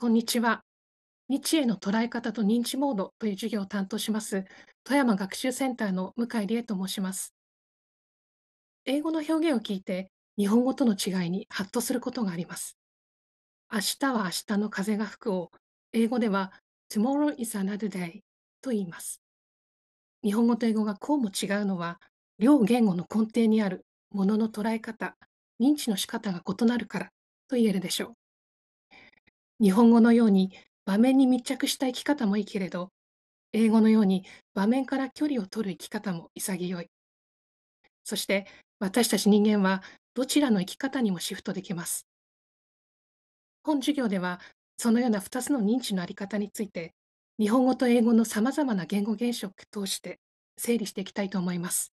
こんにちは。日への捉え方と認知モードという授業を担当します、富山学習センターの向井理恵と申します。英語の表現を聞いて、日本語との違いにハッとすることがあります。明日は明日の風が吹くを、英語では tomorrow is another day と言います。日本語と英語がこうも違うのは、両言語の根底にあるものの捉え方、認知の仕方が異なるからと言えるでしょう。日本語のように場面に密着した生き方もいいけれど、英語のように場面から距離を取る生き方も潔い。そして私たち人間はどちらの生き方にもシフトできます。本授業ではそのような2つの認知のあり方について、日本語と英語のさまざまな言語現象を通して整理していきたいと思います。